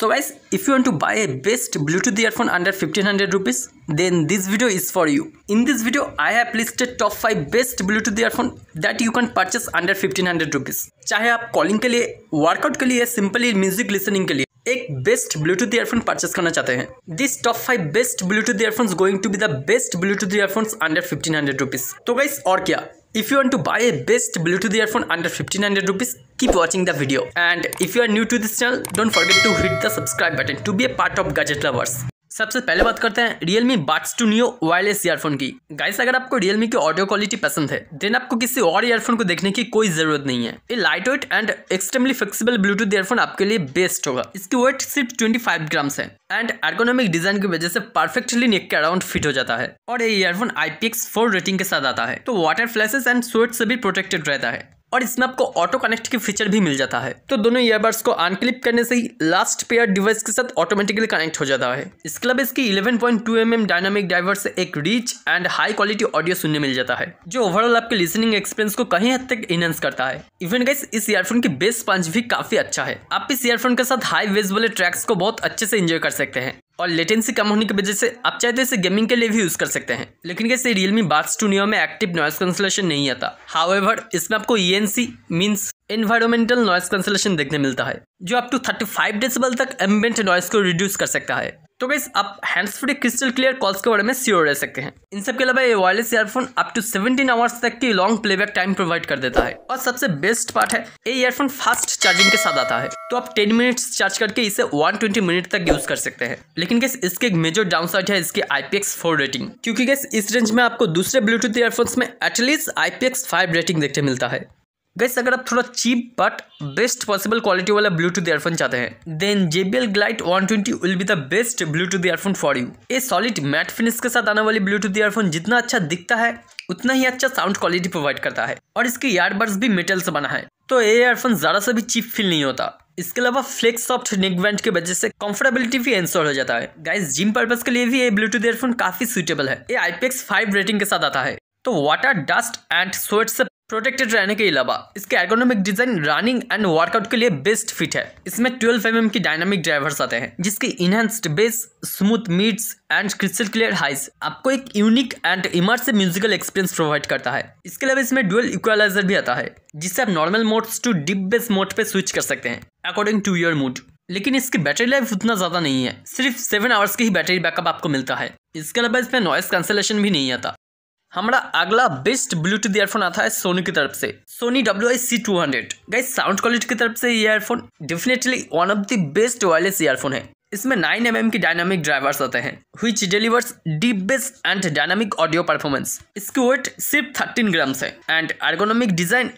So guys, if you want to buy a best Bluetooth earphone under 1500 rupees, then this video is for you. In this video, I have listed top 5 best Bluetooth earphone that you can purchase under 1500 rupees. चाहे आप calling के लिए workout के लिए simply music listening के लिए एक best bluetooth earphone purchase करना चाहते हैं this top five best Bluetooth earphones going to be the best Bluetooth earphones under 1500 rupees तो गाइस और क्या If you want to buy a best Bluetooth earphone under 1500 rupees, keep watching the video. And if you are new to this channel, don't forget to hit the subscribe button to be a part of gadget lovers. सबसे पहले बात करते हैं Realme Buds 2 Neo wireless earphone की guys अगर आपको Realme की audio quality पसंद है देन आपको किसी और ईयरफोन को देखने की कोई जरूरत नहीं है ये light weight and extremely flexible Bluetooth earphone आपके लिए बेस्ट होगा इसकी वेट सिर्फ 25 ग्राम्स है एंड एर्गोनॉमिक डिजाइन की वजह से परफेक्टली नेक के अराउंड फिट हो जाता है और ये ईयरफोन फोर रेटिंग के साथ आता है तो वाटर फ्लैशेस एंड स्वेट से भी प्रोटेक्टेड रहता है और इसमें आपको ऑटो कनेक्ट की फीचर भी मिल जाता है तो दोनों ईयरबड्स को अनक्लिप करने से ही लास्ट पेयर डिवाइस के साथ ऑटोमेटिकली कनेक्ट हो जाता है इसके अलावा इसकी 11.2 पॉइंट mm डायनामिक ड्राइवर से एक rich and high quality audio सुनने मिल जाता है जो ओवरऑल आपके लिसनिंग एक्सपीरियंस को कहीं हद तक इनहेंस करता है इवन गाइस इस ईयरफोन की बेस पंच भी काफी अच्छा है आप इस ईयरफोन के साथ हाई वेज वाले ट्रैक्स को बहुत अच्छे से इंजॉय कर सकते हैं और लेटेंसी कम होने की वजह से आप चाहे तो इसे गेमिंग के लिए भी यूज़ कर सकते हैं लेकिन कैसे रियलमी बार्स टूनियो में एक्टिव नॉइस कंसलेशन नहीं आता हाउ इसमें आपको E N C means environmental noise cancellation देखने मिलता है जो अप टू फाइव डेसिबल तक एम्बेंट नॉइस को रिड्यूस कर सकता है तो गैस आप hands free crystal clear calls के बारे में श्योर रह सकते हैं इन सब के अलावा ये wireless earphone up to 17 hours तक की लॉन्ग प्लेबैक टाइम प्रोवाइड कर देता है और सबसे बेस्ट पार्ट है ये ईयरफोन फास्ट चार्जिंग के साथ आता है तो आप 10 मिनट्स चार्ज करके इसे 120 मिनट तक यूज कर सकते हैं लेकिन गैस इसके एक मेजर डाउन है इसकी आई रेटिंग क्योंकि गैस इस रेंज में आपको दूसरे ब्लूटूथ ईयरफोन में एटलीस्ट IPX5 रेटिंग देखने मिलता है गैस अगर आप थोड़ा cheap but best possible quality वाला ब्लूटूथ ईयरफोन चाहते हैं देन ग्लाइट one twenty will be the best bluetooth earphone for you a solid matte finish के साथ आने वाली ब्लूटूथ ईयरफोन जितना अच्छा दिखता है उतना ही अच्छा साउंड क्वालिटी प्रोवाइड करता है और इसके ईयरबड्स भी मेटल से बना है तो ये ईयरफोन ज़्यादा से भी चीप फील नहीं होता इसके अलावा फ्लेक्स सॉफ्ट नेक बैंड की वजह से कंफर्टेबिलिटी भी एंसोर्ड हो जाता है गाइस जिम पर्पज के लिए भी ये ब्लूटूथ ईयरफोन काफ़ी सुटेबल है ये फाइव रेटिंग के साथ आता है तो वाटर डस्ट एंड स्वेट से प्रोटेक्टेड रहने के अलावा इसके ergonomic design running and workout के लिए बेस्ट फिट है इसमें 12 एम mm की डायनामिक ड्राइवर्स आते हैं जिसकी enhanced bass smooth mids and crystal clear highs आपको एक unique and immersive musical experience provide करता है इसके अलावा इसमें डुअल इक्वलाइजर भी आता है जिससे आप normal modes to deep bass mode पे स्विच कर सकते हैं अकॉर्डिंग टू योर मूड लेकिन इसकी बैटरी लाइफ उतना ज़्यादा नहीं है सिर्फ सेवन आवर्स की ही बैटरी बैकअप आपको मिलता है इसके अलावा इसमें नॉइस कैंसलेशन भी नहीं आता हमारा अगला बेस्ट ब्लूटूथ ईयरफोन आता है सोनी की तरफ से Sony W I C two hundred guys sound quality की तरफ से ये earphone definitely one of the best wireless earphone है इसमें नाइन एम एम की डायनामिक ड्राइवर्स आते हैं हुई delivers deep bass and dynamic audio performance इसकी वेट सिर्फ थर्टीन ग्राम्स है and ergonomic design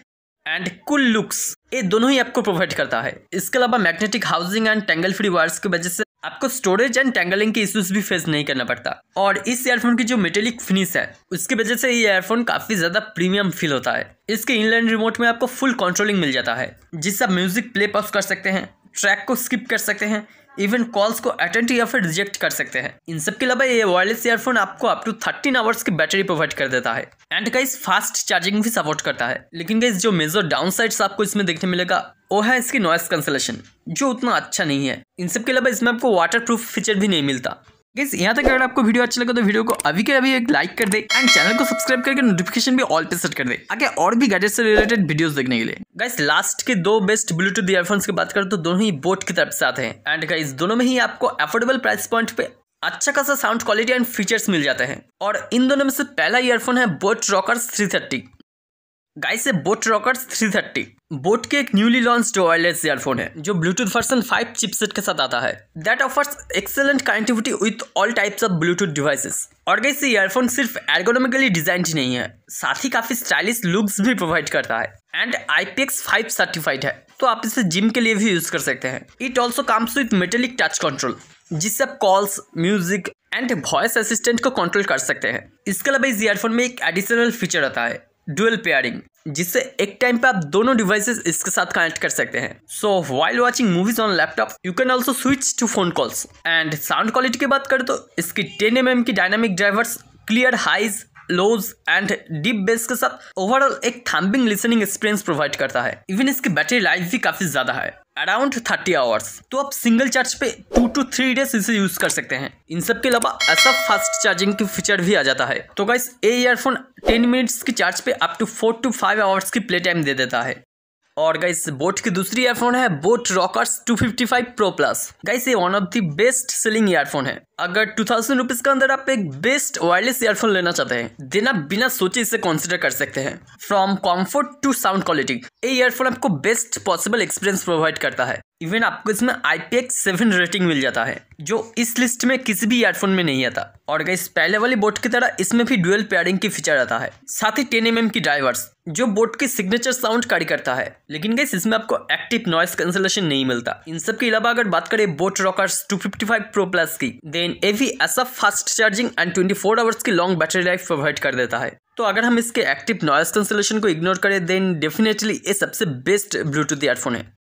and cool looks ये दोनों ही आपको प्रोवाइड करता है इसके अलावा magnetic housing and tangle free wires की वजह से आपको स्टोरेज एंड टैंगलिंग के इश्यूज भी फेस नहीं करना पड़ता और इस ईयरफोन की जो मेटेलिक फिनिश है उसकी वजह से ये ईयरफोन काफी ज्यादा प्रीमियम फील होता है इसके इनलाइन रिमोट में आपको फुल कंट्रोलिंग मिल जाता है जिससे आप म्यूजिक प्ले पॉज कर सकते हैं ट्रैक को स्किप कर सकते हैं इवन कॉल्स को अटेंड या फिर रिजेक्ट कर सकते हैं इन सब के अलावा ये वायरलेस ईयरफोन आपको अप टू थर्टीन आवर्स की बैटरी प्रोवाइड कर देता है एंड गाइस फास्ट चार्जिंग भी सपोर्ट करता है लेकिन गाइस जो मेजर डाउन आपको इसमें देखने मिलेगा वो है इसकी नॉइस कैंसलेशन जो उतना अच्छा नहीं है इन सब के अलावा इसमें आपको वाटर प्रूफ फीचर भी नहीं मिलता गैस यहाँ तक अगर आपको वीडियो अच्छा लगे तो वीडियो को अभी के अभी एक लाइक कर दे एंड चैनल को सब्सक्राइब करके नोटिफिकेशन भी ऑल पे सेट कर दे आगे और भी गैजेट से रिलेटेड वीडियोस देखने के लिए गाइस लास्ट के दो बेस्ट ब्लूटूथ ईयरफोन्स की बात करें तो दोनों ही बोट की तरफ से आते हैं एंड गाइस दोनों में ही आपको अफोर्डेबल प्राइस पॉइंट पे अच्छा खासा साउंड क्वालिटी एंड फीचर्स मिल जाते हैं और इन दोनों में से पहला ईयरफोन है boAt rockers three thirty guys boAt rockers three thirty boAt के एक न्यूली लॉन्च वायरलेस ईयरफोन है जो ब्लूटूथ वर्सन फाइव चिपसेट के साथ आता है that offers excellent connectivity with all types of bluetooth devices और गई ये ईयरफोन सिर्फ एर्गोनोमिकली डिजाइन ही नहीं है साथ ही काफ़ी स्टाइलिश लुक्स भी प्रोवाइड करता है and I P X five certified है तो आप इसे जिम के लिए भी यूज़ कर सकते हैं it also comes with metallic touch control जिससे आप calls music and voice assistant को कंट्रोल कर सकते हैं इसके अलावा इस ईयरफोन में एक एडिशनल फीचर आता है डुअल पेयरिंग जिससे एक टाइम पे आप दोनों डिवाइसेस इसके साथ कनेक्ट कर सकते हैं so while watching movies on laptop you can also switch to phone calls and sound quality की बात करें तो इसकी टेन एम एम की dynamic drivers clear highs lows and deep bass के साथ ओवरऑल एक थम्बिंग लिसनिंग एक्सपीरियंस प्रोवाइड करता है इवन इसकी बैटरी लाइफ भी काफी ज्यादा है अराउंड थर्टी आवर्स तो आप सिंगल चार्ज पे टू टू थ्री डेज इसे यूज कर सकते हैं इन सब के अलावा ऐसा फास्ट चार्जिंग की फीचर भी आ जाता है तो गाइस ये ईयरफोन टेन मिनट्स की चार्ज पे up to four to five hours की प्ले टाइम दे देता है और गाइस बोट की दूसरी ईयरफोन है boAt rockers two fifty five pro plus guys ये one of the best selling earphone है अगर टू थाउजेंड रुपीज़ के अंदर आप एक बेस्ट वायरलेस ईयरफोन लेना चाहते हैं देन आप बिना सोचे इसे कंसिडर कर सकते हैं from comfort to sound quality ये ईयरफोन आपको बेस्ट पॉसिबल एक्सपीरियंस प्रोवाइड करता है इवन आपको इसमें I P X seven rating मिल जाता है जो इस लिस्ट में किसी भी ईयरफोन में नहीं आता और इस पहले वाली बोट की तरह इसमें भी डुअल पेयरिंग की फीचर आता है साथ ही टेन एम एम की ड्राइवर्स जो बोट के सिग्नेचर साउंड कार्य करता है लेकिन गैस इसमें आपको एक्टिव नॉइस कैंसलेशन नहीं मिलता इन सब के अलावा अगर बात करें बोट रॉकर्स 255 प्रो प्लस की देन एवी ऐसा फास्ट चार्जिंग एंड 24 आवर्स की लॉन्ग बैटरी लाइफ प्रोवाइड कर देता है तो अगर हम इसके एक्टिव नॉइस कंसलेशन को इग्नोर करें देन डेफिनेटली ये सबसे बेस्ट ब्लूटूथ ईयरफोन है